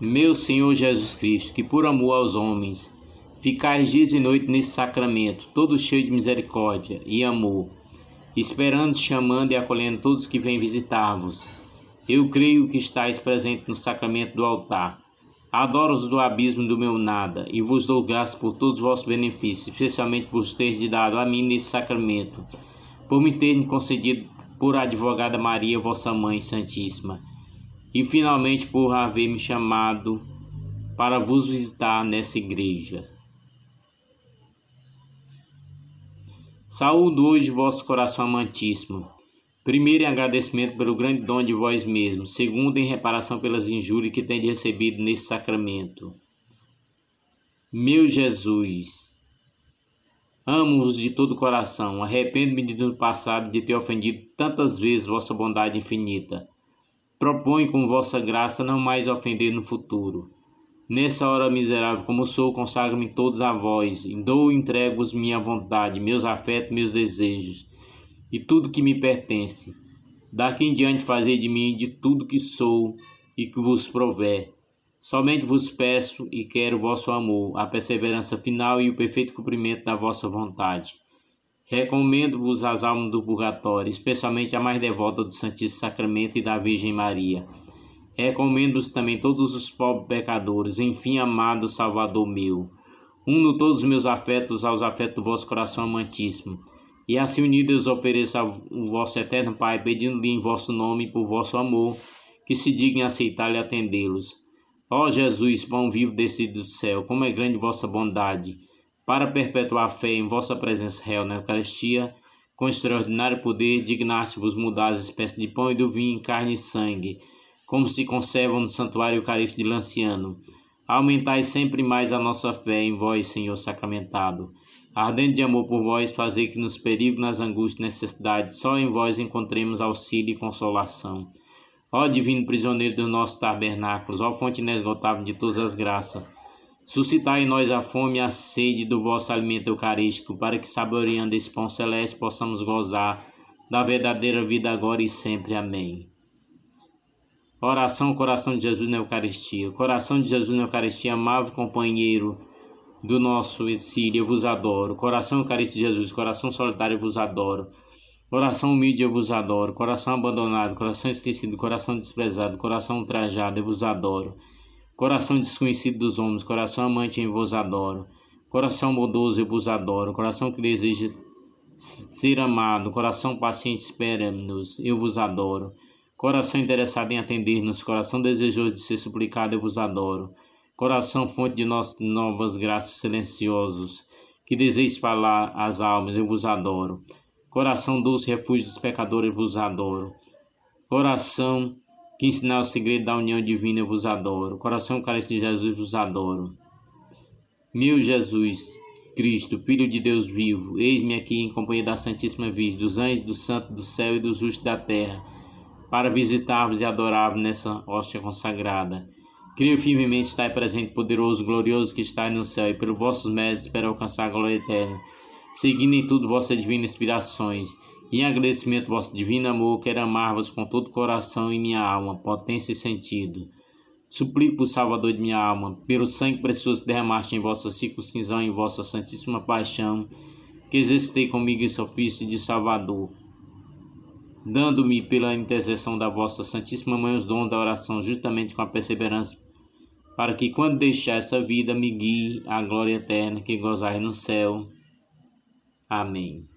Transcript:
Meu Senhor Jesus Cristo, que por amor aos homens, ficais dias e noites nesse sacramento, todo cheio de misericórdia e amor, esperando, chamando e acolhendo todos que vêm visitar-vos. Eu creio que estáis presente no sacramento do altar. Adoro-os do abismo do meu nada, e vos dou graças por todos os vossos benefícios, especialmente por teres dado a mim nesse sacramento, por me terem concedido por advogada Maria, vossa Mãe Santíssima e finalmente por haver me chamado para vos visitar nessa igreja. Saúdo hoje vosso coração amantíssimo. Primeiro, em agradecimento pelo grande dom de vós mesmo. Segundo, em reparação pelas injúrias que tendes recebido nesse sacramento. Meu Jesus, amo-vos de todo o coração. Arrependo-me do passado de ter ofendido tantas vezes vossa bondade infinita. Propõe com vossa graça não mais ofender no futuro. Nessa hora miserável como sou, consagro-me todos a vós, dou e entrego-vos minha vontade, meus afetos, meus desejos e tudo que me pertence. Daqui em diante fazei de mim de tudo que sou e que vos prover. Somente vos peço e quero vosso amor, a perseverança final e o perfeito cumprimento da vossa vontade Recomendo-vos as almas do purgatório, especialmente a mais devota do Santíssimo Sacramento e da Virgem Maria. Recomendo-vos também todos os pobres pecadores, enfim, amado Salvador meu. Uno todos os meus afetos aos afetos do vosso coração amantíssimo. E assim unidos ofereça ao vosso eterno Pai, pedindo-lhe em vosso nome e por vosso amor, que se digne aceitar e atendê-los. Ó Jesus, pão vivo descido do céu, como é grande vossa bondade! para perpetuar a fé em vossa presença real na Eucaristia, com extraordinário poder, dignaste-vos mudar as espécies de pão e do vinho em carne e sangue, como se conservam no santuário eucarístico de Lanciano. Aumentai sempre mais a nossa fé em vós, Senhor sacramentado. Ardente de amor por vós, fazei que nos perigos, nas angústias e necessidades, só em vós encontremos auxílio e consolação. Ó divino prisioneiro dos nossos tabernáculos, ó fonte inesgotável de todas as graças, Suscitai em nós a fome e a sede do vosso alimento eucarístico, para que, saboreando esse pão celeste, possamos gozar da verdadeira vida agora e sempre. Amém. Oração, coração de Jesus na Eucaristia. Coração de Jesus na Eucaristia, amável companheiro do nosso exílio, eu vos adoro. Coração Eucarístico de Jesus, coração solitário, eu vos adoro. Coração humilde, eu vos adoro. Coração abandonado, coração esquecido, coração desprezado, coração ultrajado, eu vos adoro. Coração desconhecido dos homens, coração amante em vos adoro. Coração bondoso eu vos adoro. Coração que deseja ser amado. Coração paciente espera-nos, eu vos adoro. Coração interessado em atender-nos. Coração desejoso de ser suplicado, eu vos adoro. Coração fonte de nós novas graças silenciosos. Que deseis falar às almas, eu vos adoro. Coração doce refúgio dos pecadores, eu vos adoro. Coração que ensinar o segredo da união divina, eu vos adoro. Coração carente de Jesus, vos adoro. Meu Jesus Cristo, Filho de Deus vivo, eis-me aqui em companhia da Santíssima Virgem, dos anjos, do santo do céu e dos justos da terra, para visitar-vos e adorar-vos nessa hóstia consagrada. Crio firmemente, estar presente, poderoso, glorioso que está no céu, e pelos vossos méritos espero alcançar a glória eterna, seguindo em tudo vossas divinas inspirações em agradecimento, vosso divino amor, quero amar-vos com todo o coração e minha alma, potência e sentido. Suplico o Salvador de minha alma, pelo sangue precioso que derramaste em vossa circuncisão e em vossa santíssima paixão, que exercitei comigo esse ofício de Salvador, dando-me pela intercessão da vossa santíssima mãe os dons da oração, justamente com a perseverança para que quando deixar essa vida me guie à glória eterna que gozai no céu. Amém.